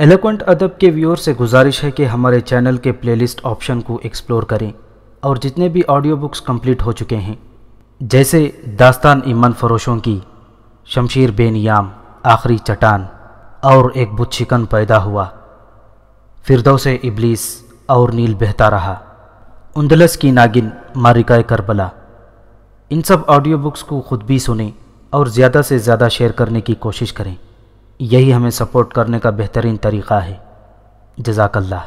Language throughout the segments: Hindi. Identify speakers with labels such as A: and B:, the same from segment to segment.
A: एलोकेंट अदब के व्यूअर से गुजारिश है कि हमारे चैनल के प्लेलिस्ट ऑप्शन को एक्सप्लोर करें और जितने भी ऑडियो बुक्स कंप्लीट हो चुके हैं जैसे दास्तान ईमान फरोशों की शमशीर बेनियाम आखिरी चटान और एक बुच्छिकन पैदा हुआ फिरदौ से इबलीस और नील बहता रहा उंदलस की नागिन मारिकाए करबला इन सब ऑडियो बुक्स को खुद भी सुने और ज़्यादा से ज़्यादा शेयर करने की कोशिश करें यही हमें सपोर्ट करने का बेहतरीन तरीक़ा है जजाकल्ला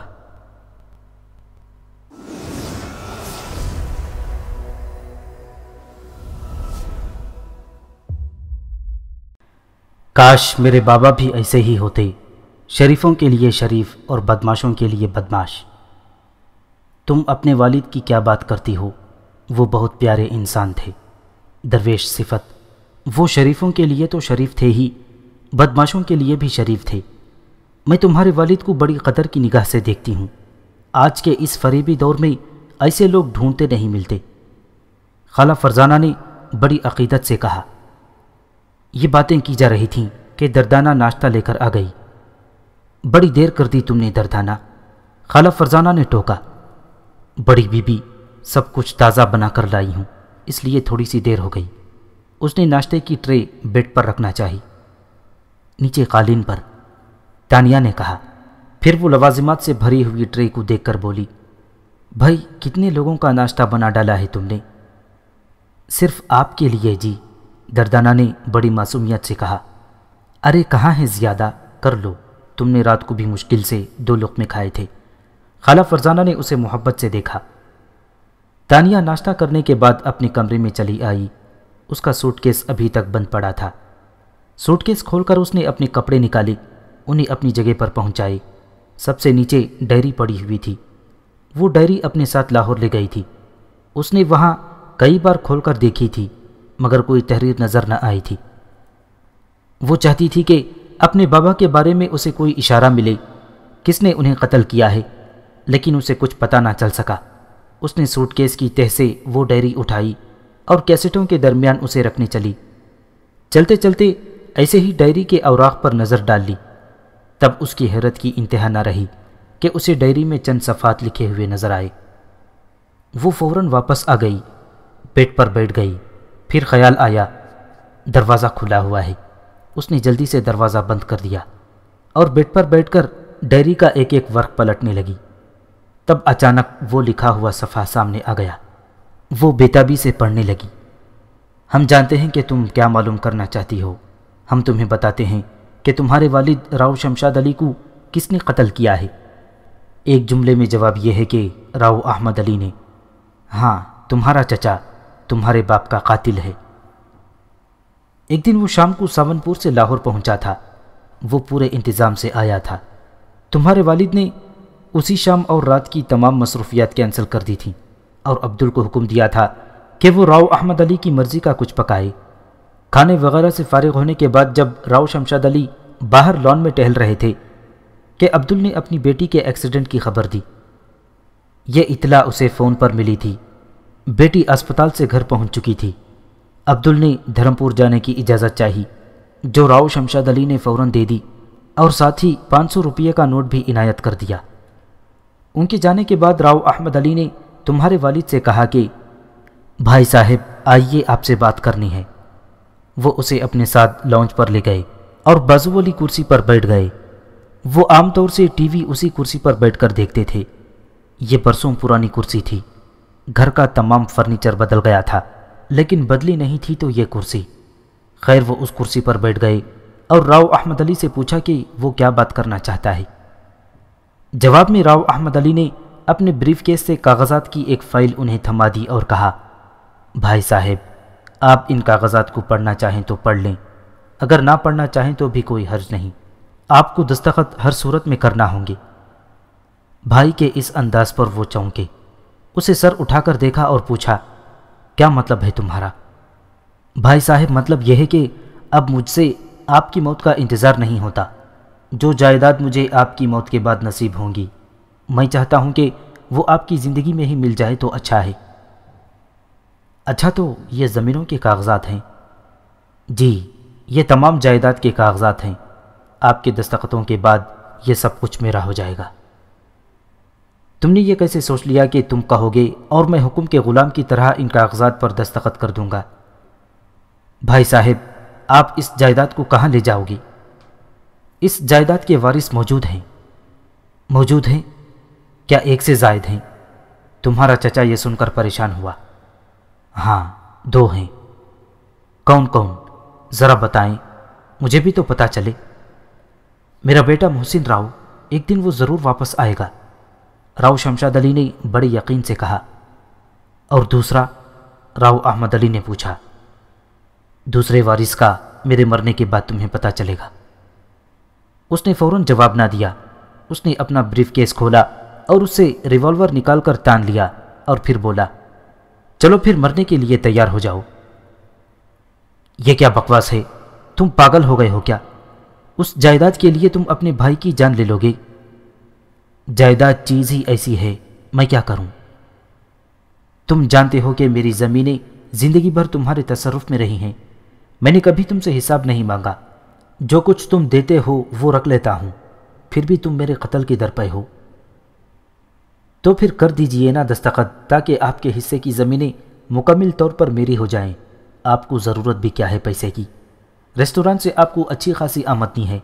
A: काश मेरे बाबा भी ऐसे ही होते शरीफों के लिए शरीफ और बदमाशों के लिए बदमाश तुम अपने वालिद की क्या बात करती हो वो बहुत प्यारे इंसान थे दरवेश सिफत वो शरीफों के लिए तो शरीफ थे ही बदमाशों के लिए भी शरीफ थे मैं तुम्हारे वालिद को बड़ी कदर की निगाह से देखती हूँ आज के इस फरीबी दौर में ऐसे लोग ढूंढते नहीं मिलते खाला फरजाना ने बड़ी अकीदत से कहा ये बातें की जा रही थीं कि दर्दाना नाश्ता लेकर आ गई बड़ी देर कर दी तुमने दर्दाना खाला फरजाना ने टोका बड़ी बीबी सब कुछ ताज़ा बना कर लाई हूँ इसलिए थोड़ी सी देर हो गई उसने नाश्ते की ट्रे बेड पर रखना चाहिए नीचे कालीन पर तानिया ने कहा फिर वो लवाजिमात से भरी हुई ट्रे को देखकर बोली भाई कितने लोगों का नाश्ता बना डाला है तुमने सिर्फ आपके लिए जी दर्दाना ने बड़ी मासूमियत से कहा अरे कहाँ है ज़्यादा कर लो तुमने रात को भी मुश्किल से दो लुकमे खाए थे खाला फरजाना ने उसे मोहब्बत से देखा तानिया नाश्ता करने के बाद अपने कमरे में चली आई उसका सूटकेस अभी तक बंद पड़ा था सूटकेस खोलकर उसने अपने कपड़े निकाले उन्हें अपनी जगह पर पहुंचाए सबसे नीचे डायरी पड़ी हुई थी वो डायरी अपने साथ लाहौर ले गई थी उसने वहाँ कई बार खोलकर देखी थी मगर कोई तहरीर नज़र न आई थी वो चाहती थी कि अपने बाबा के बारे में उसे कोई इशारा मिले किसने उन्हें कत्ल किया है लेकिन उसे कुछ पता ना चल सका उसने सूटकेस की तह से वो डायरी उठाई और कैसेटों के दरमियान उसे रखने चली चलते चलते ऐसे ही डायरी के अवराख पर नज़र डाल ली तब उसकी हैरत की इंतहा न रही कि उसे डायरी में चंद सफ़ात लिखे हुए नज़र आए वो फौरन वापस आ गई बेड पर बैठ गई फिर ख्याल आया दरवाज़ा खुला हुआ है उसने जल्दी से दरवाज़ा बंद कर दिया और बेड पर बैठकर डायरी का एक एक वर्क पलटने लगी तब अचानक वो लिखा हुआ सफ़ा सामने आ गया वो बेताबी से पढ़ने लगी हम जानते हैं कि तुम क्या मालूम करना चाहती हो हम तुम्हें बताते हैं कि तुम्हारे वालिद राव शमशाद अली को किसने कत्ल किया है एक जुमले में जवाब यह है कि राव अहमद अली ने हाँ तुम्हारा चचा तुम्हारे बाप का कातिल है एक दिन वो शाम को सावनपुर से लाहौर पहुंचा था वो पूरे इंतज़ाम से आया था तुम्हारे वालिद ने उसी शाम और रात की तमाम मसरूफियात कैंसिल कर दी थी और अब्दुल को हुक्म दिया था कि वो राव अहमद अली की मर्ज़ी का कुछ पकाए खाने वगैरह से फारिग होने के बाद जब राव शमशाद अली बाहर लॉन में टहल रहे थे कि अब्दुल ने अपनी बेटी के एक्सीडेंट की खबर दी यह इतला उसे फ़ोन पर मिली थी बेटी अस्पताल से घर पहुंच चुकी थी अब्दुल ने धर्मपुर जाने की इजाज़त चाही जो राव शमशाद अली ने फ़ौरन दे दी और साथ ही पाँच सौ रुपये का नोट भी इनायत कर दिया उनके जाने के बाद राव अहमद अली ने तुम्हारे वालिद से कहा कि भाई साहब आइए आपसे बात करनी है वो उसे अपने साथ लॉन्च पर ले गए और बाजू वाली कुर्सी पर बैठ गए वो आमतौर से टीवी उसी कुर्सी पर बैठकर देखते थे ये बरसों पुरानी कुर्सी थी घर का तमाम फर्नीचर बदल गया था लेकिन बदली नहीं थी तो ये कुर्सी खैर वो उस कुर्सी पर बैठ गए और राव अहमद अली से पूछा कि वो क्या बात करना चाहता है जवाब में राव अहमद अली ने अपने ब्रीफ केस से कागजात की एक फ़ाइल उन्हें थमा दी और कहा भाई साहब आप इन कागजात को पढ़ना चाहें तो पढ़ लें अगर ना पढ़ना चाहें तो भी कोई हर्ज नहीं आपको दस्तखत हर सूरत में करना होंगे भाई के इस अंदाज पर वो चौंके उसे सर उठाकर देखा और पूछा क्या मतलब है तुम्हारा भाई साहब मतलब यह है कि अब मुझसे आपकी मौत का इंतज़ार नहीं होता जो जायदाद मुझे आपकी मौत के बाद नसीब होंगी मैं चाहता हूँ कि वो आपकी ज़िंदगी में ही मिल जाए तो अच्छा है अच्छा तो ये ज़मीनों के कागजात हैं जी ये तमाम जायदाद के कागजात हैं आपके दस्तखतों के बाद ये सब कुछ मेरा हो जाएगा तुमने ये कैसे सोच लिया कि तुम कहोगे और मैं हुक्म के ग़ुलाम की तरह इन कागजात पर दस्तखत कर दूंगा भाई साहब आप इस जायदाद को कहाँ ले जाओगी इस जायदाद के वारिस मौजूद हैं मौजूद हैं क्या एक से जायद हैं तुम्हारा चचा यह सुनकर परेशान हुआ हाँ दो हैं कौन कौन ज़रा बताएं मुझे भी तो पता चले मेरा बेटा मोहसिन राव एक दिन वो ज़रूर वापस आएगा राव शमशाद अली ने बड़े यकीन से कहा और दूसरा राव अहमद अली ने पूछा दूसरे वारिस का मेरे मरने के बाद तुम्हें पता चलेगा उसने फ़ौरन जवाब ना दिया उसने अपना ब्रीफ केस खोला और उससे रिवॉल्वर निकालकर तान लिया और फिर बोला चलो फिर मरने के लिए तैयार हो जाओ यह क्या बकवास है तुम पागल हो गए हो क्या उस जायदाद के लिए तुम अपने भाई की जान ले लोगे जायदाद चीज़ ही ऐसी है मैं क्या करूं? तुम जानते हो कि मेरी ज़मीनें ज़िंदगी भर तुम्हारे तसरफ में रही हैं मैंने कभी तुमसे हिसाब नहीं मांगा जो कुछ तुम देते हो वो रख लेता हूं फिर भी तुम मेरे कत्ल की दर पर हो तो फिर कर दीजिए ना दस्तखत ताकि आपके हिस्से की ज़मीनें मुकम्मल तौर पर मेरी हो जाएं। आपको ज़रूरत भी क्या है पैसे की रेस्टोरेंट से आपको अच्छी खासी आमदनी है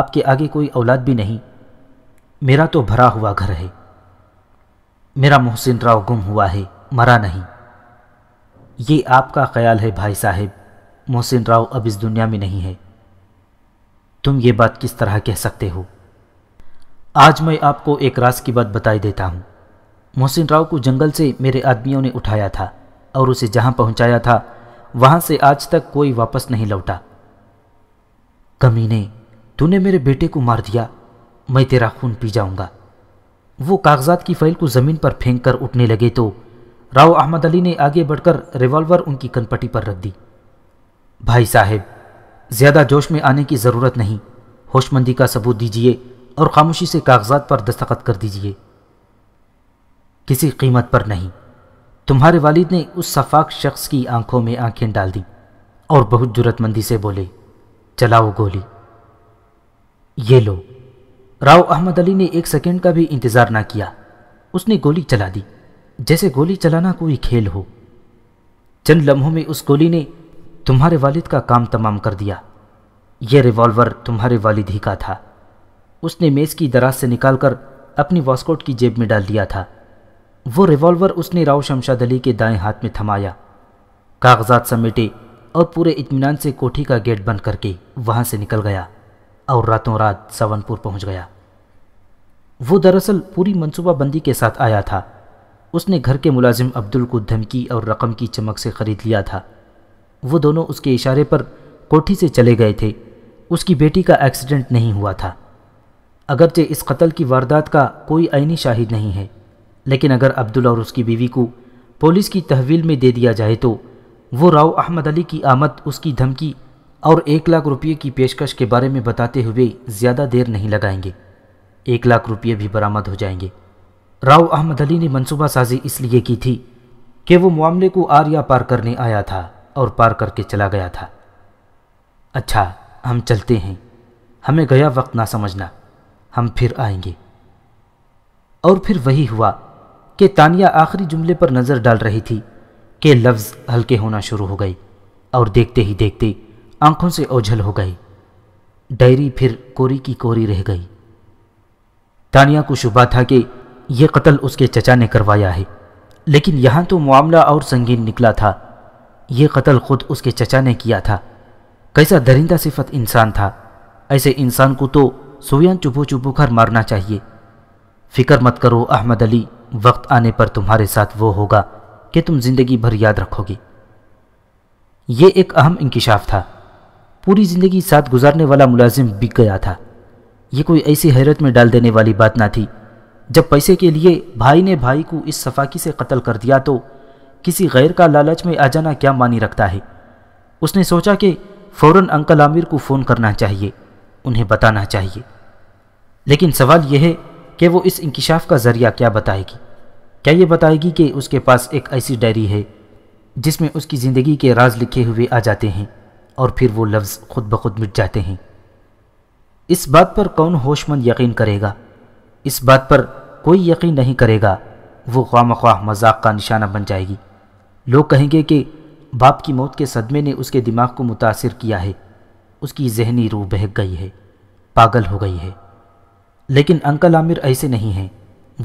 A: आपके आगे कोई औलाद भी नहीं मेरा तो भरा हुआ घर है मेरा मोहसिन राव गुम हुआ है मरा नहीं ये आपका ख्याल है भाई साहब मोहसिन राव अब इस दुनिया में नहीं है तुम ये बात किस तरह कह सकते हो आज मैं आपको एक राज की बात बताई देता हूँ मोहसिन राव को जंगल से मेरे आदमियों ने उठाया था और उसे जहां पहुंचाया था वहां से आज तक कोई वापस नहीं लौटा कमीने तूने मेरे बेटे को मार दिया मैं तेरा खून पी जाऊंगा वो कागजात की फाइल को ज़मीन पर फेंक कर उठने लगे तो राव अहमद अली ने आगे बढ़कर रिवॉल्वर उनकी कनपटी पर रख दी भाई साहब ज़्यादा जोश में आने की ज़रूरत नहीं होशमंदी का सबूत दीजिए और खामोशी से कागजात पर दस्तखत कर दीजिए किसी कीमत पर नहीं तुम्हारे वालिद ने उस शफाक शख्स की आंखों में आंखें डाल दी और बहुत जुरतमंदी से बोले चलाओ गोली ये लो राव अहमद अली ने एक सेकेंड का भी इंतज़ार ना किया उसने गोली चला दी जैसे गोली चलाना कोई खेल हो चंद लम्हों में उस गोली ने तुम्हारे वालिद का काम तमाम कर दिया यह रिवॉल्वर तुम्हारे वालिद ही का था उसने मेज़ की दराज से निकालकर अपनी वास्कोट की जेब में डाल दिया था वो रिवॉल्वर उसने राव शमशाद अली के दाएं हाथ में थमाया कागजात समेटे और पूरे इतमान से कोठी का गेट बंद करके वहां से निकल गया और रातों रात सवनपुर पहुंच गया वो दरअसल पूरी मनसूबाबंदी के साथ आया था उसने घर के मुलाजिम अब्दुल को धमकी और रकम की चमक से ख़रीद लिया था वो दोनों उसके इशारे पर कोठी से चले गए थे उसकी बेटी का एक्सीडेंट नहीं हुआ था अगरचे इस कत्ल की वारदात का कोई आइनी शाहिद नहीं है लेकिन अगर अब्दुल और उसकी बीवी को पुलिस की तहवील में दे दिया जाए तो वो राव अहमद अली की आमद उसकी धमकी और एक लाख रुपये की पेशकश के बारे में बताते हुए ज़्यादा देर नहीं लगाएंगे एक लाख रुपये भी बरामद हो जाएंगे राव अहमद अली ने मनसूबा साजी इसलिए की थी कि वो मामले को आर्या पार करने आया था और पार करके चला गया था अच्छा हम चलते हैं हमें गया वक्त ना समझना हम फिर आएंगे और फिर वही हुआ कि तानिया आखिरी जुमले पर नज़र डाल रही थी कि लफ्ज़ हल्के होना शुरू हो गए और देखते ही देखते आंखों से ओझल हो गई डायरी फिर कोरी की कोरी रह गई तानिया को शुबा था कि यह कत्ल उसके चचा ने करवाया है लेकिन यहाँ तो मामला और संगीन निकला था यह कत्ल खुद उसके चचा ने किया था कैसा दरिंदा सिफत इंसान था ऐसे इंसान को तो सोयान चुपो चुपो कर मारना चाहिए फिक्र मत करो अहमद अली वक्त आने पर तुम्हारे साथ वो होगा कि तुम जिंदगी भर याद रखोगी ये एक अहम इंकशाफ था पूरी ज़िंदगी साथ गुजारने वाला मुलाजिम बिक गया था ये कोई ऐसी हैरत में डाल देने वाली बात ना थी जब पैसे के लिए भाई ने भाई को इस सफाकी से कत्ल कर दिया तो किसी गैर का लालच में आ जाना क्या मानी रखता है उसने सोचा कि फौरन अंकल आमिर को फ़ोन करना चाहिए उन्हें बताना चाहिए लेकिन सवाल यह है कि वो इस इंकशाफ का ज़रिया क्या बताएगी क्या ये बताएगी कि उसके पास एक ऐसी डायरी है जिसमें उसकी ज़िंदगी के राज लिखे हुए आ जाते हैं और फिर वो लफ्ज़ खुद ब खुद मिट जाते हैं इस बात पर कौन होशमंद यकीन करेगा इस बात पर कोई यकीन नहीं करेगा वो खाम ख्वाह मजाक का निशाना बन जाएगी लोग कहेंगे कि बाप की मौत के सदमे ने उसके दिमाग को मुतासर किया है उसकी जहनी रूह बहक गई है पागल हो गई है लेकिन अंकल आमिर ऐसे नहीं हैं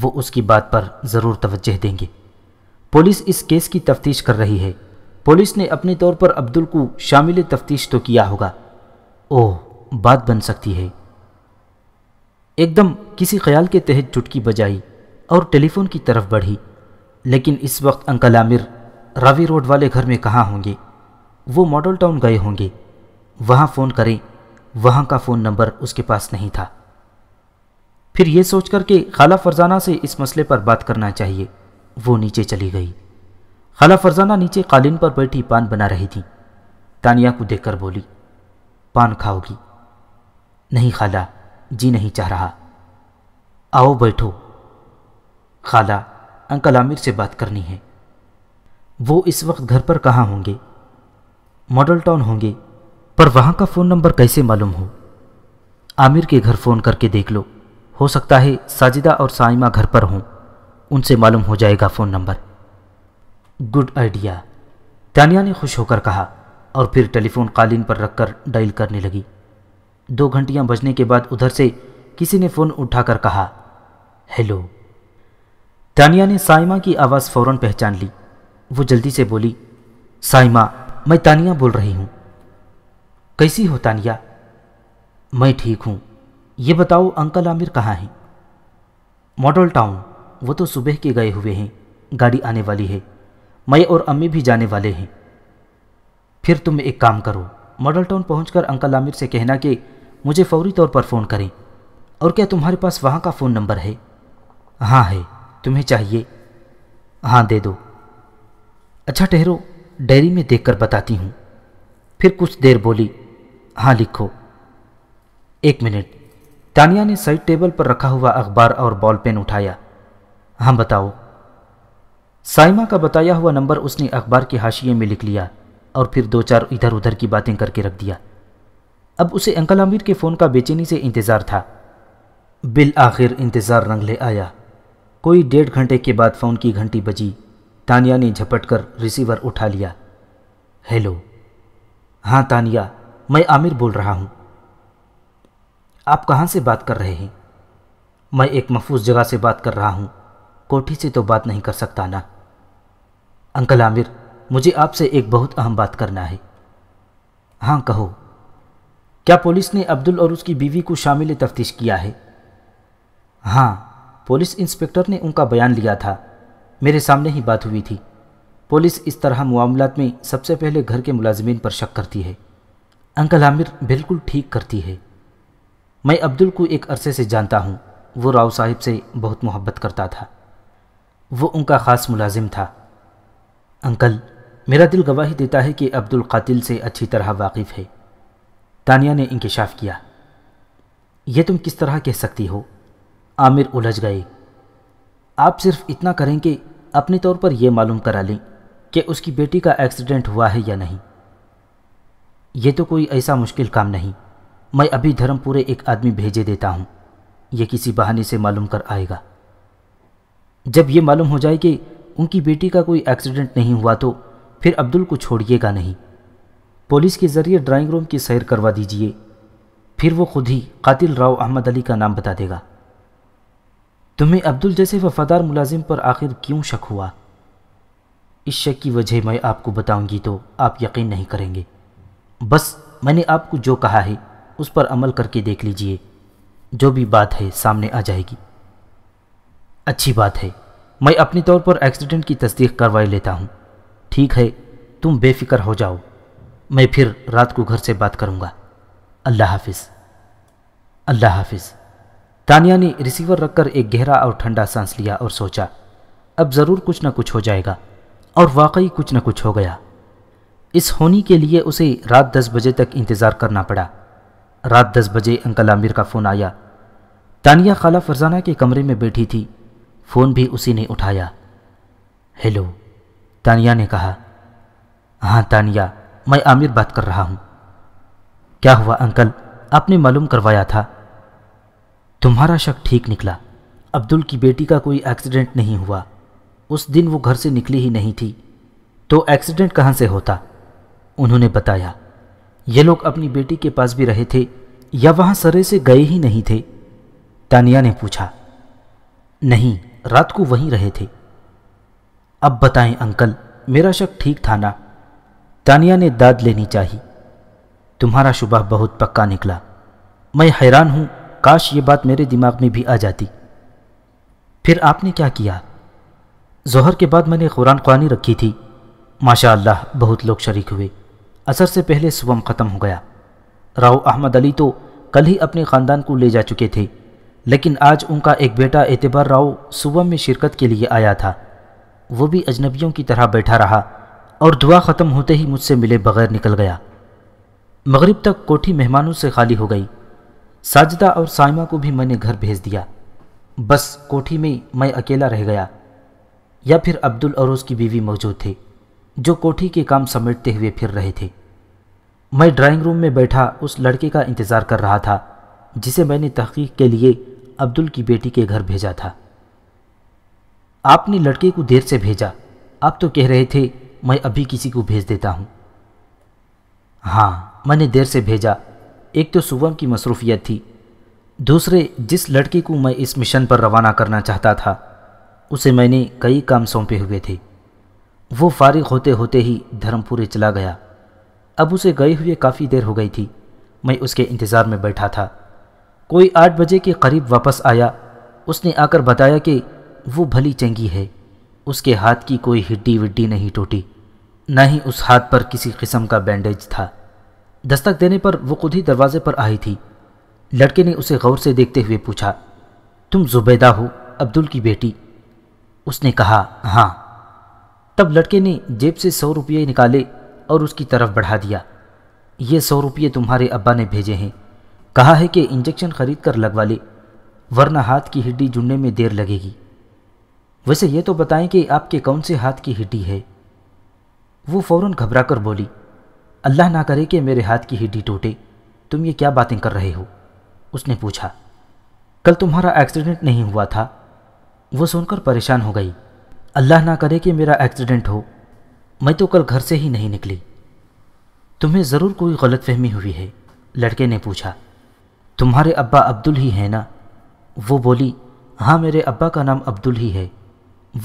A: वो उसकी बात पर ज़रूर तवज्जह देंगे पुलिस इस केस की तफ्तीश कर रही है पुलिस ने अपने तौर पर अब्दुल को शामिल तफ्तीश तो किया होगा ओह बात बन सकती है एकदम किसी ख्याल के तहत चुटकी बजाई और टेलीफोन की तरफ बढ़ी लेकिन इस वक्त अंकल आमिर रावी रोड वाले घर में कहाँ होंगे वो मॉडल टाउन गए होंगे वहाँ फ़ोन करें वहाँ का फ़ोन नंबर उसके पास नहीं था फिर ये सोचकर कि खाला फरजाना से इस मसले पर बात करना चाहिए वो नीचे चली गई खाला फरजाना नीचे कालीन पर बैठी पान बना रही थी तानिया को देखकर बोली पान खाओगी नहीं खाला जी नहीं चाह रहा आओ बैठो खाला अंकल आमिर से बात करनी है वो इस वक्त घर पर कहाँ होंगे मॉडल टाउन होंगे पर वहाँ का फ़ोन नंबर कैसे मालूम हो आमिर के घर फ़ोन करके देख लो हो सकता है साजिदा और साइमा घर पर हों उनसे मालूम हो जाएगा phone number good idea Tania ने खुश होकर कहा और फिर टेलीफोन कालीन पर रखकर डायल करने लगी दो घंटियां बजने के बाद उधर से किसी ने फ़ोन उठाकर कहा हेलो तानिया ने साइमा की आवाज़ फ़ौरन पहचान ली वो जल्दी से बोली साइमा मैं तानिया बोल रही हूँ कैसी हो तानिया मैं ठीक हूँ ये बताओ अंकल आमिर कहाँ हैं मॉडल टाउन वो तो सुबह के गए हुए हैं गाड़ी आने वाली है मैं और अम्मी भी जाने वाले हैं फिर तुम एक काम करो मॉडल टाउन पहुंचकर अंकल आमिर से कहना कि मुझे फौरी तौर पर फ़ोन करें और क्या तुम्हारे पास वहाँ का फ़ोन नंबर है हाँ है तुम्हें चाहिए हाँ दे दो अच्छा ठहरो डायरी में देखकर बताती हूँ फिर कुछ देर बोली हाँ लिखो एक मिनट टानिया ने साइड टेबल पर रखा हुआ अखबार और बॉल पेन उठाया हाँ बताओ साइमा का बताया हुआ नंबर उसने अखबार के हाशिए में लिख लिया और फिर दो चार इधर उधर की बातें करके रख दिया अब उसे अंकल आमिर के फ़ोन का बेचैनी से इंतज़ार था बिल आखिर इंतज़ार रंग ले आया कोई डेढ़ घंटे के बाद फ़ोन की घंटी बजी तानिया ने झपट कर रिसीवर उठा लिया हेलो हाँ तानिया मैं आमिर बोल रहा हूँ आप कहाँ से बात कर रहे हैं मैं एक महफूज जगह से बात कर रहा हूँ कोठी से तो बात नहीं कर सकता ना अंकल आमिर मुझे आपसे एक बहुत अहम बात करना है हाँ कहो क्या पुलिस ने अब्दुल और उसकी बीवी को शामिल तफ्तीश किया है हाँ पुलिस इंस्पेक्टर ने उनका बयान लिया था मेरे सामने ही बात हुई थी पुलिस इस तरह मामलात में सबसे पहले घर के मुलाजमीन पर शक करती है अंकल आमिर बिल्कुल ठीक करती है मैं अब्दुल को एक अरसे से जानता हूँ वो राव साहिब से बहुत मोहब्बत करता था वो उनका ख़ास मुलाजिम था अंकल मेरा दिल गवाही देता है कि अब्दुल कातिल से अच्छी तरह वाकिफ़ है तानिया ने इंकशाफ किया यह तुम किस तरह कह सकती हो आमिर उलझ गए आप सिर्फ इतना करें कि अपने तौर पर यह मालूम करा लें कि उसकी बेटी का एक्सीडेंट हुआ है या नहीं ये तो कोई ऐसा मुश्किल काम नहीं मैं अभी धर्मपुरे एक आदमी भेजे देता हूँ यह किसी बहाने से मालूम कर आएगा जब ये मालूम हो जाए कि उनकी बेटी का कोई एक्सीडेंट नहीं हुआ तो फिर अब्दुल को छोड़िएगा नहीं पुलिस के ज़रिए ड्राइंग रूम की सैर करवा दीजिए फिर वो खुद ही कातिल राव अहमद अली का नाम बता देगा तुम्हें अब्दुल जैसे वफादार मुलाजिम पर आखिर क्यों शक हुआ इस शक की वजह मैं आपको बताऊंगी तो आप यकीन नहीं करेंगे बस मैंने आपको जो कहा है उस पर अमल करके देख लीजिए जो भी बात है सामने आ जाएगी अच्छी बात है मैं अपने तौर पर एक्सीडेंट की तस्दीक करवाई लेता हूँ ठीक है तुम बेफिक्र हो जाओ मैं फिर रात को घर से बात करूँगा अल्लाह हाफिज़ अल्लाह हाफिज़ तानिया ने रिसीवर रखकर एक गहरा और ठंडा सांस लिया और सोचा अब ज़रूर कुछ ना कुछ हो जाएगा और वाकई कुछ ना कुछ हो गया इस होनी के लिए उसे रात दस बजे तक इंतज़ार करना पड़ा रात दस बजे अंकल आमिर का फ़ोन आया तानिया खाला फरजाना के कमरे में बैठी थी फ़ोन भी उसी ने उठाया हेलो तानिया ने कहा हाँ तानिया मैं आमिर बात कर रहा हूँ क्या हुआ अंकल आपने मालूम करवाया था तुम्हारा शक ठीक निकला अब्दुल की बेटी का कोई एक्सीडेंट नहीं हुआ उस दिन वो घर से निकली ही नहीं थी तो एक्सीडेंट कहाँ से होता उन्होंने बताया ये लोग अपनी बेटी के पास भी रहे थे या वहां सरे से गए ही नहीं थे तानिया ने पूछा नहीं रात को वहीं रहे थे अब बताएं अंकल मेरा शक ठीक था ना तानिया ने दाद लेनी चाही तुम्हारा शुबह बहुत पक्का निकला मैं हैरान हूं काश ये बात मेरे दिमाग में भी आ जाती फिर आपने क्या किया जहर के बाद मैंने कुरान ख्वानी रखी थी माशाल्लाह बहुत लोग शरीक हुए असर से पहले सुबह ख़त्म हो गया राव अहमद अली तो कल ही अपने ख़ानदान को ले जा चुके थे लेकिन आज उनका एक बेटा एतबार राव सुबह में शिरकत के लिए आया था वो भी अजनबियों की तरह बैठा रहा और दुआ ख़त्म होते ही मुझसे मिले बगैर निकल गया मगरिब तक कोठी मेहमानों से खाली हो गई साजिदा और साइमा को भी मैंने घर भेज दिया बस कोठी में मैं अकेला रह गया या फिर अब्दुल अरोज की बीवी मौजूद थे जो कोठी के काम समेटते हुए फिर रहे थे मैं ड्राइंग रूम में बैठा उस लड़के का इंतज़ार कर रहा था जिसे मैंने तहकीक के लिए अब्दुल की बेटी के घर भेजा था आपने लड़के को देर से भेजा आप तो कह रहे थे मैं अभी किसी को भेज देता हूँ हाँ मैंने देर से भेजा एक तो सुबह की मसरूफियत थी दूसरे जिस लड़के को मैं इस मिशन पर रवाना करना चाहता था उसे मैंने कई काम सौंपे हुए थे वो फारिग होते होते ही धर्मपुरे चला गया अब उसे गए हुए काफ़ी देर हो गई थी मैं उसके इंतज़ार में बैठा था कोई आठ बजे के करीब वापस आया उसने आकर बताया कि वो भली चंगी है उसके हाथ की कोई हिड्डी विड्डी नहीं टूटी ना ही उस हाथ पर किसी किस्म का बैंडेज था दस्तक देने पर वो खुद ही दरवाजे पर आई थी लड़के ने उसे गौर से देखते हुए पूछा तुम जुबैदा हो अब्दुल की बेटी उसने कहा हाँ तब लड़के ने जेब से सौ रुपये निकाले और उसकी तरफ बढ़ा दिया ये सौ रुपये तुम्हारे अब्बा ने भेजे हैं कहा है कि इंजेक्शन खरीद कर लगवा ले वरना हाथ की हड्डी जुड़ने में देर लगेगी वैसे ये तो बताएं कि आपके कौन से हाथ की हड्डी है वो फ़ौरन घबरा कर बोली अल्लाह ना करे कि मेरे हाथ की हड्डी टूटे तुम ये क्या बातें कर रहे हो उसने पूछा कल तुम्हारा एक्सीडेंट नहीं हुआ था वो सुनकर परेशान हो गई अल्लाह ना करे कि मेरा एक्सीडेंट हो मैं तो कल घर से ही नहीं निकली तुम्हें ज़रूर कोई गलतफहमी हुई है लड़के ने पूछा तुम्हारे अब्बा अब्दुल ही हैं ना वो बोली हाँ मेरे अब्बा का नाम अब्दुल ही है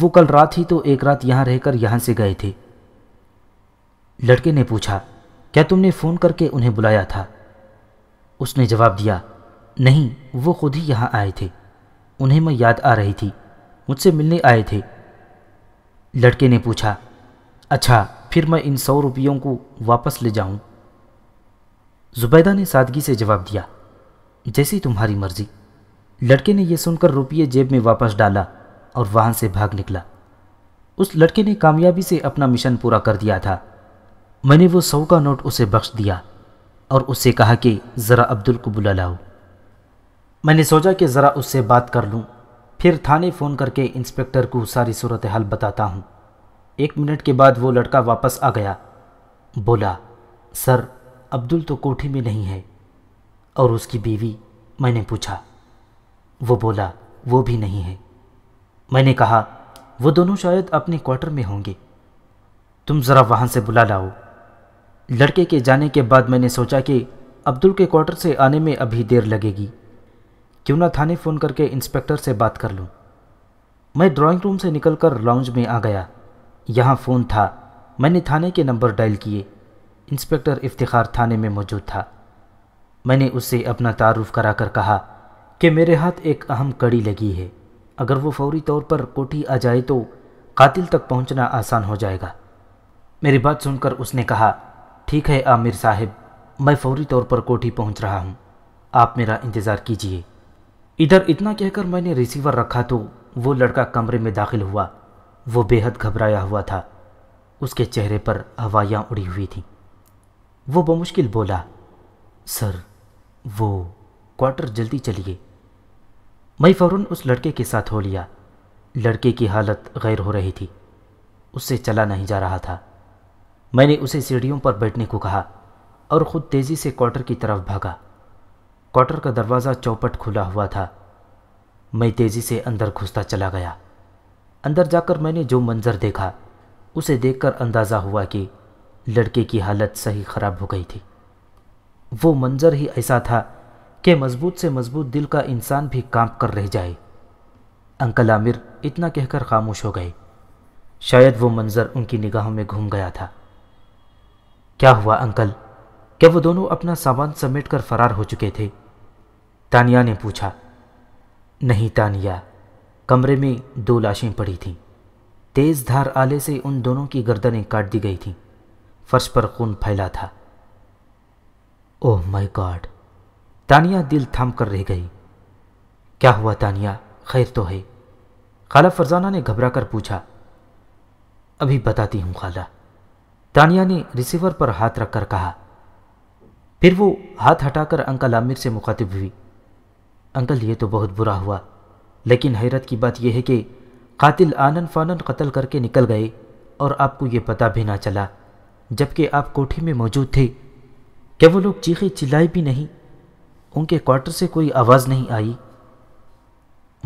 A: वो कल रात ही तो एक रात यहाँ रहकर यहाँ से गए थे लड़के ने पूछा क्या तुमने फ़ोन करके उन्हें बुलाया था उसने जवाब दिया नहीं वो खुद ही यहाँ आए थे उन्हें मैं याद आ रही थी मुझसे मिलने आए थे लड़के ने पूछा अच्छा फिर मैं इन सौ रुपयों को वापस ले जाऊं? जुबैदा ने सादगी से जवाब दिया जैसी तुम्हारी मर्जी लड़के ने यह सुनकर रुपये जेब में वापस डाला और वहां से भाग निकला उस लड़के ने कामयाबी से अपना मिशन पूरा कर दिया था मैंने वो सौ का नोट उसे बख्श दिया और उससे कहा कि ज़रा अब्दुल को बुला लाओ मैंने सोचा कि ज़रा उससे बात कर लूँ फिर थाने फ़ोन करके इंस्पेक्टर को सारी सूरत हाल बताता हूँ एक मिनट के बाद वो लड़का वापस आ गया बोला सर अब्दुल तो कोठी में नहीं है और उसकी बीवी मैंने पूछा वो बोला वो भी नहीं है मैंने कहा वो दोनों शायद अपने क्वार्टर में होंगे तुम ज़रा वहाँ से बुला लाओ लड़के के जाने के बाद मैंने सोचा कि अब्दुल के क्वार्टर से आने में अभी देर लगेगी क्यों ना थाने फ़ोन करके इंस्पेक्टर से बात कर लूँ मैं ड्राइंग रूम से निकलकर लाउंज में आ गया यहाँ फ़ोन था मैंने थाने के नंबर डायल किए इंस्पेक्टर इफ्तिखार थाने में मौजूद था मैंने उससे अपना तारुफ कराकर कहा कि मेरे हाथ एक अहम कड़ी लगी है अगर वो फौरी तौर पर कोठी आ जाए तो कातिल तक पहुंचना आसान हो जाएगा मेरी बात सुनकर उसने कहा ठीक है आमिर साहिब मैं फौरी तौर पर कोठी पहुंच रहा हूं। आप मेरा इंतज़ार कीजिए इधर इतना कहकर मैंने रिसीवर रखा तो वो लड़का कमरे में दाखिल हुआ वो बेहद घबराया हुआ था उसके चेहरे पर हवाइयाँ उड़ी हुई थीं वो बमुश्किल बोला सर वो क्वार्टर जल्दी चलिए मैं फ़ौरन उस लड़के के साथ हो लिया लड़के की हालत गैर हो रही थी उससे चला नहीं जा रहा था मैंने उसे सीढ़ियों पर बैठने को कहा और ख़ुद तेज़ी से क्वार्टर की तरफ भागा क्वार्टर का दरवाज़ा चौपट खुला हुआ था मैं तेज़ी से अंदर घुसता चला गया अंदर जाकर मैंने जो मंज़र देखा उसे देखकर अंदाज़ा हुआ कि लड़के की हालत सही ख़राब हो गई थी वो मंज़र ही ऐसा था कि मजबूत से मजबूत दिल का इंसान भी कांप कर रह जाए अंकल आमिर इतना कहकर खामोश हो गए शायद वो मंज़र उनकी निगाहों में घूम गया था क्या हुआ अंकल क्या वो दोनों अपना सामान समेट कर फरार हो चुके थे तानिया ने पूछा नहीं तानिया कमरे में दो लाशें पड़ी थीं तेज़ धार आले से उन दोनों की गर्दनें काट दी गई थीं फर्श पर खून फैला था ओह माय गॉड तानिया दिल थाम कर रह गई क्या हुआ तानिया खैर तो है खाला फरजाना ने घबरा कर पूछा अभी बताती हूँ खाला तानिया ने रिसीवर पर हाथ रखकर कहा फिर वो हाथ हटाकर अंकल आमिर से मुखातिब हुई अंकल ये तो बहुत बुरा हुआ लेकिन हैरत की बात यह है कि कातिल आनन फानन कत्ल करके निकल गए और आपको ये पता भी ना चला जबकि आप कोठी में मौजूद थे क्या वो लोग चीखे चिल्लाए भी नहीं उनके क्वार्टर से कोई आवाज़ नहीं आई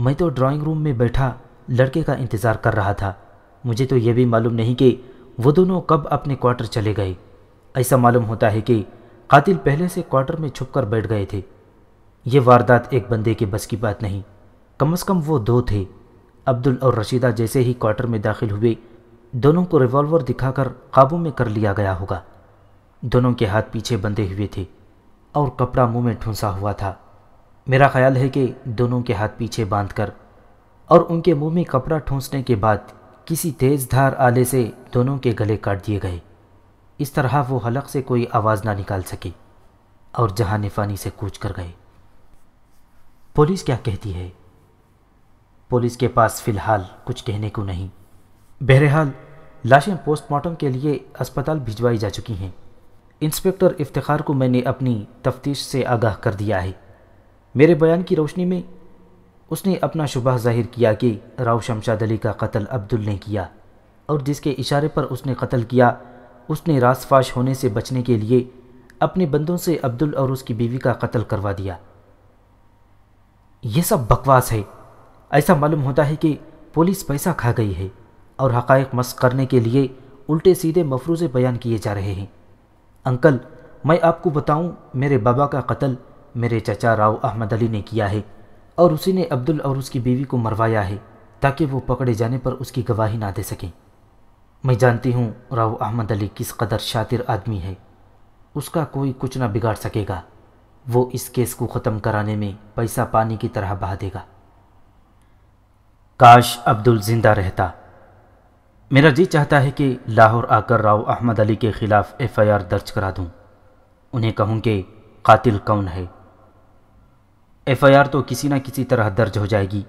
A: मैं तो ड्राइंग रूम में बैठा लड़के का इंतज़ार कर रहा था मुझे तो यह भी मालूम नहीं कि वो दोनों कब अपने क्वार्टर चले गए ऐसा मालूम होता है कि कातिल पहले से क्वार्टर में छुप कर बैठ गए थे ये वारदात एक बंदे के बस की बात नहीं कम अज़ कम वो दो थे अब्दुल और रशीदा जैसे ही क्वार्टर में दाखिल हुए दोनों को रिवॉल्वर दिखाकर काबू में कर लिया गया होगा दोनों के हाथ पीछे बंधे हुए थे और कपड़ा मुंह में ठूंसा हुआ था मेरा ख्याल है कि दोनों के हाथ पीछे बांधकर और उनके मुंह में कपड़ा ठूंसने के बाद किसी तेज़ धार आले से दोनों के गले काट दिए गए इस तरह वो हलक से कोई आवाज़ ना निकाल सके और जहाँ निफानी से कूच कर गए पुलिस क्या कहती है पुलिस के पास फिलहाल कुछ कहने को नहीं बहरहाल लाशें पोस्टमार्टम के लिए अस्पताल भिजवाई जा चुकी हैं इंस्पेक्टर इफ्तार को मैंने अपनी तफ्तीश से आगाह कर दिया है मेरे बयान की रोशनी में उसने अपना शुबह जाहिर किया कि राव शमशाद अली का कत्ल अब्दुल ने किया और जिसके इशारे पर उसने कत्ल किया उसने रासफाश होने से बचने के लिए अपने बंदों से अब्दुल और उसकी बीवी का कत्ल करवा दिया ये सब बकवास है ऐसा मालूम होता है कि पुलिस पैसा खा गई है और हकायक मस्क करने के लिए उल्टे सीधे मफरूज़े बयान किए जा रहे हैं अंकल मैं आपको बताऊं मेरे बाबा का कत्ल मेरे चचा राव अहमद अली ने किया है और उसी ने अब्दुल और उसकी बीवी को मरवाया है ताकि वो पकड़े जाने पर उसकी गवाही ना दे सकें मैं जानती हूँ राव अहमद अली किस कदर शातिर आदमी है उसका कोई कुछ ना बिगाड़ सकेगा वो इस केस को ख़त्म कराने में पैसा पानी की तरह बहा देगा काश अब्दुल ज़िंदा रहता मेरा जी चाहता है कि लाहौर आकर राव अहमद अली के ख़िलाफ़ एफआईआर दर्ज करा दूं। उन्हें कहूं कि कातिल कौन है एफआईआर तो किसी ना किसी तरह दर्ज हो जाएगी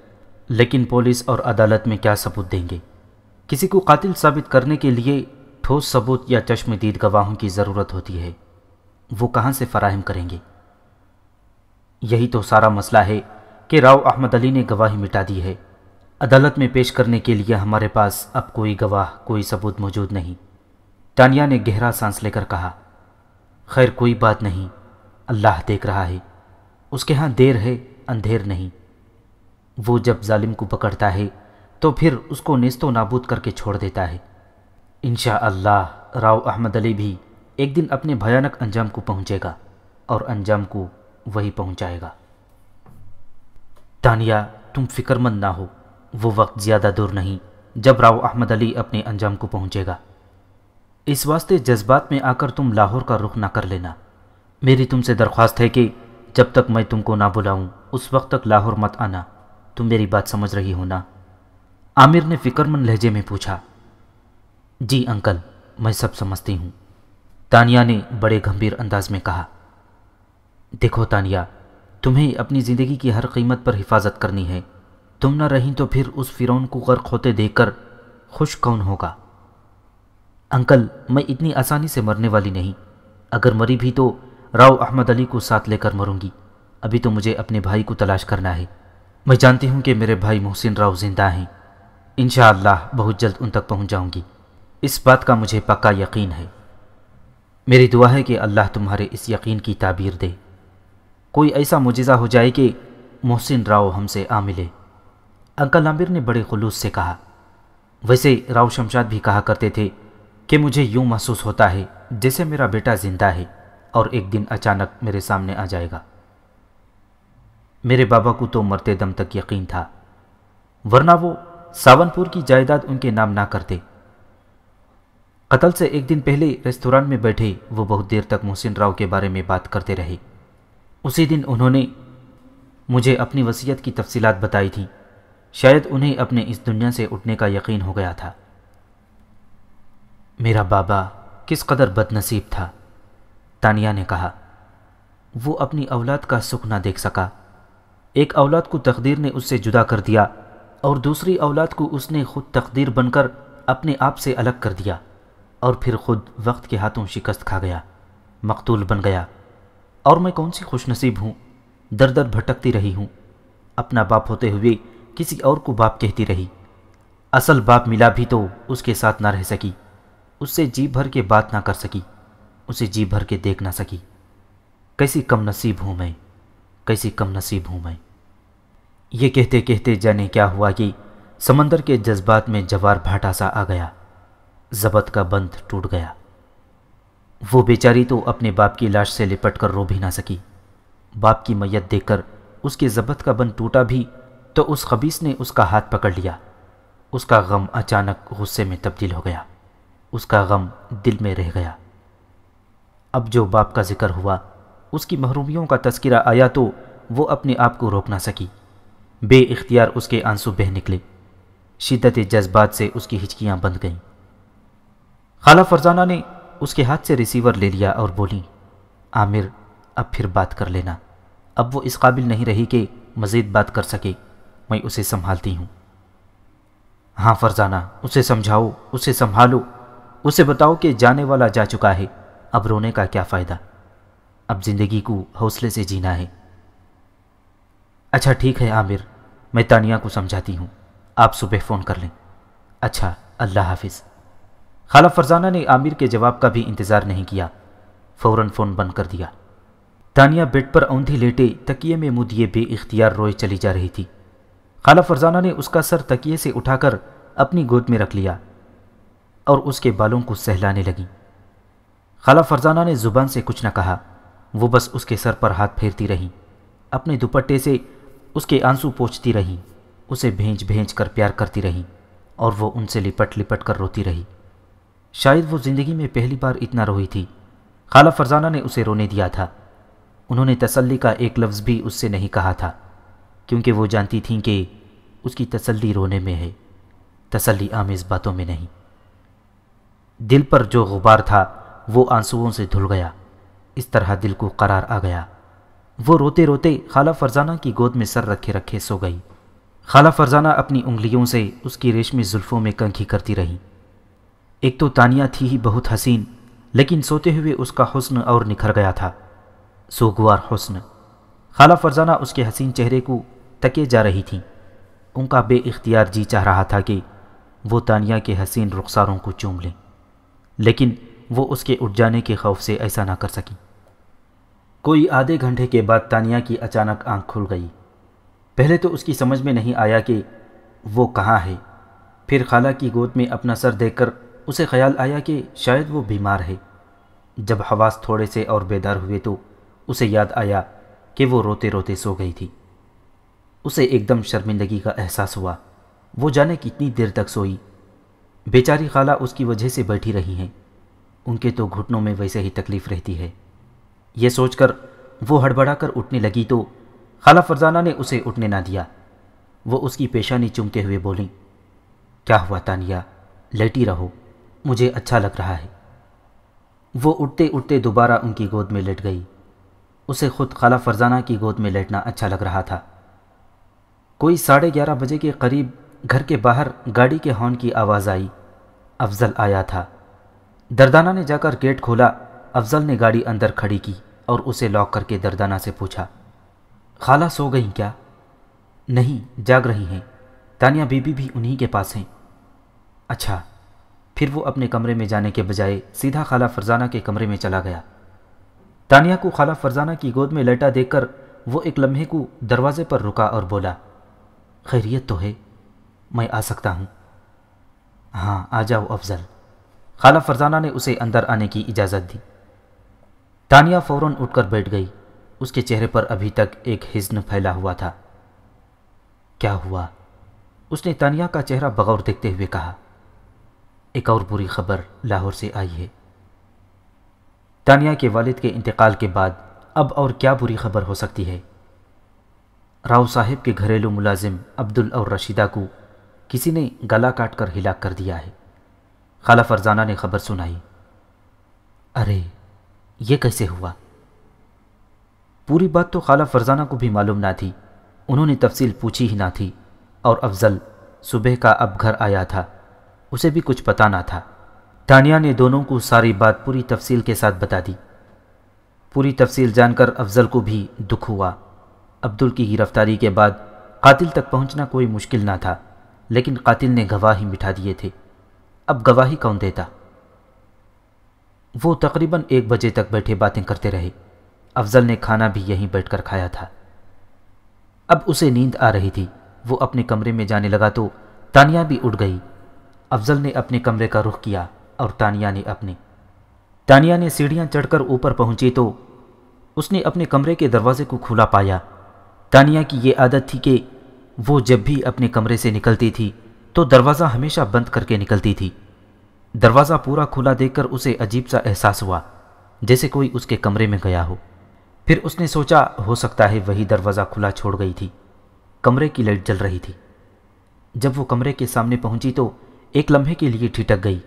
A: लेकिन पुलिस और अदालत में क्या सबूत देंगे किसी को कातिल साबित करने के लिए ठोस सबूत या चश्मदीद गवाहों की ज़रूरत होती है वो कहाँ से फराहम करेंगे यही तो सारा मसला है कि राव अहमद अली ने गवाही मिटा दी है अदालत में पेश करने के लिए हमारे पास अब कोई गवाह कोई सबूत मौजूद नहीं टानिया ने गहरा सांस लेकर कहा खैर कोई बात नहीं अल्लाह देख रहा है उसके यहाँ देर है अंधेर नहीं वो जब जालिम को पकड़ता है तो फिर उसको नेस्तो नाबूद करके छोड़ देता है इन अल्लाह राव अहमद अली भी एक दिन अपने भयानक अंजाम को पहुँचेगा और अंजाम को वही पहुंचाएगा तानिया तुम फिक्रमंद ना हो वो वक्त ज़्यादा दूर नहीं जब राव अहमद अली अपने अंजाम को पहुंचेगा इस वास्ते जज्बात में आकर तुम लाहौर का रुख ना कर लेना मेरी तुमसे दरख्वास्त है कि जब तक मैं तुमको ना बुलाऊं उस वक्त तक लाहौर मत आना तुम मेरी बात समझ रही हो ना आमिर ने फिक्रमंद लहजे में पूछा जी अंकल मैं सब समझती हूँ तानिया ने बड़े गंभीर अंदाज में कहा देखो तानिया तुम्हें अपनी ज़िंदगी की हर कीमत पर हिफाजत करनी है तुम ना रहीं तो फिर उस फ़िरौन को गर्क होते देखकर खुश कौन होगा अंकल मैं इतनी आसानी से मरने वाली नहीं अगर मरी भी तो राव अहमद अली को साथ लेकर मरूंगी अभी तो मुझे अपने भाई को तलाश करना है मैं जानती हूँ कि मेरे भाई मोहसिन राव जिंदा हैं इन बहुत जल्द उन तक पहुँच जाऊँगी इस बात का मुझे पक्का यकीन है मेरी दुआ है कि अल्लाह तुम्हारे इस यकीन की ताबीर दे कोई ऐसा मुजिज़ा हो जाए कि मोहसिन राव हमसे आ मिले अंकल आमिर ने बड़े खुलूस से कहा वैसे राव शमशाद भी कहा करते थे कि मुझे यूँ महसूस होता है जैसे मेरा बेटा जिंदा है और एक दिन अचानक मेरे सामने आ जाएगा मेरे बाबा को तो मरते दम तक यकीन था वरना वो सावनपुर की जायदाद उनके नाम ना करते कतल से एक दिन पहले रेस्तोरान में बैठे वो बहुत देर तक मोहसिन राव के बारे में बात करते रहे उसी दिन उन्होंने मुझे अपनी वसीयत की तफसीलात बताई थी शायद उन्हें अपने इस दुनिया से उठने का यकीन हो गया था मेरा बाबा किस कदर बदनसीब था तानिया ने कहा वो अपनी औलाद का सुख ना देख सका एक औलाद को तकदीर ने उससे जुदा कर दिया और दूसरी औलाद को उसने खुद तकदीर बनकर अपने आप से अलग कर दिया और फिर खुद वक्त के हाथों शिकस्त खा गया मकतूल बन गया और मैं कौन सी खुशनसीब हूँ दर दर भटकती रही हूँ अपना बाप होते हुए किसी और को बाप कहती रही असल बाप मिला भी तो उसके साथ ना रह सकी उससे जी भर के बात ना कर सकी उसे जी भर के देख ना सकी कैसी कम नसीब हूँ मैं कैसी कम नसीब हूँ मैं ये कहते कहते जाने क्या हुआ कि समंदर के जज्बात में जवार भाटा सा आ गया जबत का बंध टूट गया वो बेचारी तो अपने बाप की लाश से लिपट कर रो भी ना सकी बाप की मैयत देखकर उसके जबत का बन टूटा भी तो उस खबीस ने उसका हाथ पकड़ लिया उसका गम अचानक गुस्से में तब्दील हो गया उसका गम दिल में रह गया अब जो बाप का जिक्र हुआ उसकी महरूमियों का तस्करा आया तो वो अपने आप को रोक ना सकी बे इख्तियार उसके आंसू बह निकले शिद्दत जज्बात से उसकी हिचकियाँ बंद गईं खाला फरजाना ने उसके हाथ से रिसीवर ले लिया और बोली आमिर अब फिर बात कर लेना अब वो इस काबिल नहीं रही कि मज़ीद बात कर सके मैं उसे संभालती हूँ हाँ फरजाना उसे समझाओ उसे संभालो उसे बताओ कि जाने वाला जा चुका है अब रोने का क्या फ़ायदा अब ज़िंदगी को हौसले से जीना है अच्छा ठीक है आमिर मैं तानिया को समझाती हूँ आप सुबह फ़ोन कर लें अच्छा अल्लाह हाफिज़ खाला फरजाना ने आमिर के जवाब का भी इंतज़ार नहीं किया फ़ौरन फ़ोन बंद कर दिया तानिया बेड पर औंधी लेटे तकिए में मुँह दिए बेख्तियार रोए चली जा रही थी खाला फरजाना ने उसका सर तकिए से उठाकर अपनी गोद में रख लिया और उसके बालों को सहलाने लगी खाला फरजाना ने ज़ुबान से कुछ न कहा वो बस उसके सर पर हाथ फेरती रही अपने दुपट्टे से उसके आंसू पोछती रही उसे भेंच भेंच कर प्यार करती रही और वो उनसे लिपट लिपट कर रोती रही शायद वो ज़िंदगी में पहली बार इतना रोई थी खाला फरजाना ने उसे रोने दिया था उन्होंने तसल्ली का एक लफ्ज़ भी उससे नहीं कहा था क्योंकि वो जानती थीं कि उसकी तसल्ली रोने में है तसल्ली आमेज़ बातों में नहीं दिल पर जो गुबार था वो आंसुओं से धुल गया इस तरह दिल को करार आ गया वो रोते रोते खाला फरजाना की गोद में सर रखे रखे सो गई खाला फरजाना अपनी उंगलियों से उसकी रेशमी जुल्फ़ों में कंखी करती रही एक तो तानिया थी ही बहुत हसीन लेकिन सोते हुए उसका हुस्न और निखर गया था सोगवार हुस्न खाला फरजाना उसके हसीन चेहरे को तके जा रही थी उनका बेख्तियार जी चाह रहा था कि वो तानिया के हसीन रुखसारों को चूम लें लेकिन वो उसके उठ जाने के खौफ से ऐसा ना कर सकी कोई आधे घंटे के बाद तानिया की अचानक आंख खुल गई पहले तो उसकी समझ में नहीं आया कि वो कहाँ है फिर खाला की गोद में अपना सर देखकर उसे ख्याल आया कि शायद वो बीमार है जब हवास थोड़े से और बेदार हुए तो उसे याद आया कि वो रोते रोते सो गई थी उसे एकदम शर्मिंदगी का एहसास हुआ वो जाने कितनी देर तक सोई बेचारी खाला उसकी वजह से बैठी रही हैं उनके तो घुटनों में वैसे ही तकलीफ़ रहती है यह सोचकर वो हड़बड़ा कर उठने लगी तो खाला फरजाना ने उसे उठने ना दिया वो उसकी पेशानी चूमते हुए बोली क्या हुआ तानिया लेटी रहो मुझे अच्छा लग रहा है वो उठते उठते दोबारा उनकी गोद में लेट गई उसे खुद खाला फरजाना की गोद में लेटना अच्छा लग रहा था कोई साढ़े ग्यारह बजे के करीब घर के बाहर गाड़ी के हॉर्न की आवाज़ आई अफजल आया था दर्दाना ने जाकर गेट खोला अफजल ने गाड़ी अंदर खड़ी की और उसे लॉक करके दर्दाना से पूछा खाला सो गई क्या नहीं जाग रही हैं तानिया बीबी भी उन्हीं के पास हैं अच्छा फिर वो अपने कमरे में जाने के बजाय सीधा खाला फरजाना के कमरे में चला गया तानिया को खाला फरजाना की गोद में लेटा देखकर वो एक लम्हे को दरवाजे पर रुका और बोला खैरियत तो है मैं आ सकता हूँ हाँ आ जाओ अफजल खाला फरजाना ने उसे अंदर आने की इजाज़त दी तानिया फ़ौरन उठकर बैठ गई उसके चेहरे पर अभी तक एक हिज्न फैला हुआ था क्या हुआ उसने तानिया का चेहरा बगौर देखते हुए कहा एक और बुरी खबर लाहौर से आई है तानिया के वालिद के इंतकाल के बाद अब और क्या बुरी खबर हो सकती है राव साहब के घरेलू मुलाजिम अब्दुल और रशीदा को किसी ने गला काट कर हिला कर दिया है खाला फरजाना ने खबर सुनाई अरे ये कैसे हुआ पूरी बात तो खाला फरजाना को भी मालूम ना थी उन्होंने तफसील पूछी ही ना थी और अफजल सुबह का अब घर आया था उसे भी कुछ पता ना था तानिया ने दोनों को सारी बात पूरी तफसील के साथ बता दी पूरी तफसील जानकर अफजल को भी दुख हुआ अब्दुल की गिरफ्तारी के बाद कातिल तक पहुंचना कोई मुश्किल ना था लेकिन कातिल ने गवाह ही मिठा दिए थे अब गवाही कौन देता वो तकरीबन एक बजे तक बैठे बातें करते रहे अफजल ने खाना भी यहीं बैठकर खाया था अब उसे नींद आ रही थी वो अपने कमरे में जाने लगा तो तानिया भी उठ गई अफजल ने अपने कमरे का रुख किया और तानिया ने अपने तानिया ने सीढ़ियाँ चढ़कर ऊपर पहुँची तो उसने अपने कमरे के दरवाजे को खुला पाया तानिया की ये आदत थी कि वो जब भी अपने कमरे से निकलती थी तो दरवाज़ा हमेशा बंद करके निकलती थी दरवाज़ा पूरा खुला देखकर उसे अजीब सा एहसास हुआ जैसे कोई उसके कमरे में गया हो फिर उसने सोचा हो सकता है वही दरवाज़ा खुला छोड़ गई थी कमरे की लाइट जल रही थी जब वो कमरे के सामने पहुंची तो एक लम्हे के लिए ठिटक गई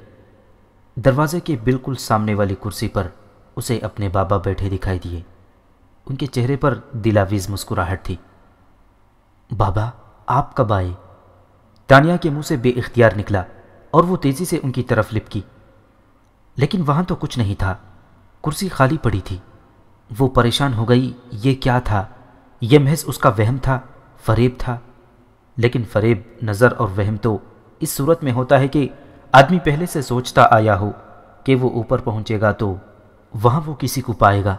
A: दरवाजे के बिल्कुल सामने वाली कुर्सी पर उसे अपने बाबा बैठे दिखाई दिए उनके चेहरे पर दिलावीज मुस्कुराहट थी बाबा आप कब आए तानिया के मुंह से बेइख्तियार निकला और वो तेजी से उनकी तरफ लिपकी लेकिन वहां तो कुछ नहीं था कुर्सी खाली पड़ी थी वो परेशान हो गई ये क्या था यह महज उसका वहम था फरेब था लेकिन फरेब नज़र और वहम तो इस सूरत में होता है कि आदमी पहले से सोचता आया हो कि वो ऊपर पहुंचेगा तो वहाँ वो किसी को पाएगा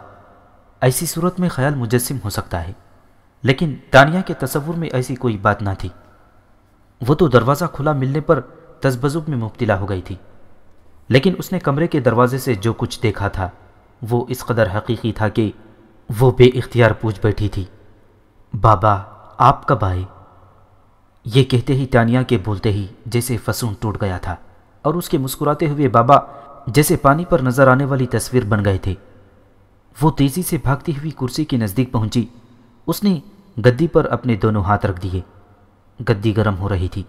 A: ऐसी सूरत में ख्याल मुजस्म हो सकता है लेकिन तानिया के तस्वुर में ऐसी कोई बात ना थी वो तो दरवाज़ा खुला मिलने पर तजबजुब में मुब्तला हो गई थी लेकिन उसने कमरे के दरवाजे से जो कुछ देखा था वो इस कदर हकीकी था कि वो बेख्तियार पूछ बैठी थी बाबा आप कब आए ये कहते ही तानिया के बोलते ही जैसे फसून टूट गया था और उसके मुस्कुराते हुए बाबा जैसे पानी पर नजर आने वाली तस्वीर बन गए थे वो तेज़ी से भागती हुई कुर्सी के नज़दीक पहुंची उसने गद्दी पर अपने दोनों हाथ रख दिए गद्दी गर्म हो रही थी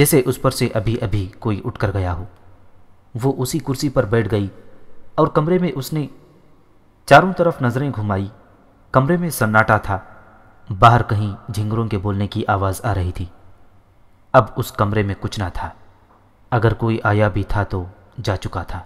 A: जैसे उस पर से अभी अभी कोई उठकर गया हो वो उसी कुर्सी पर बैठ गई और कमरे में उसने चारों तरफ नज़रें घुमाई कमरे में सन्नाटा था बाहर कहीं झिंगरों के बोलने की आवाज़ आ रही थी अब उस कमरे में कुछ ना था अगर कोई आया भी था तो जा चुका था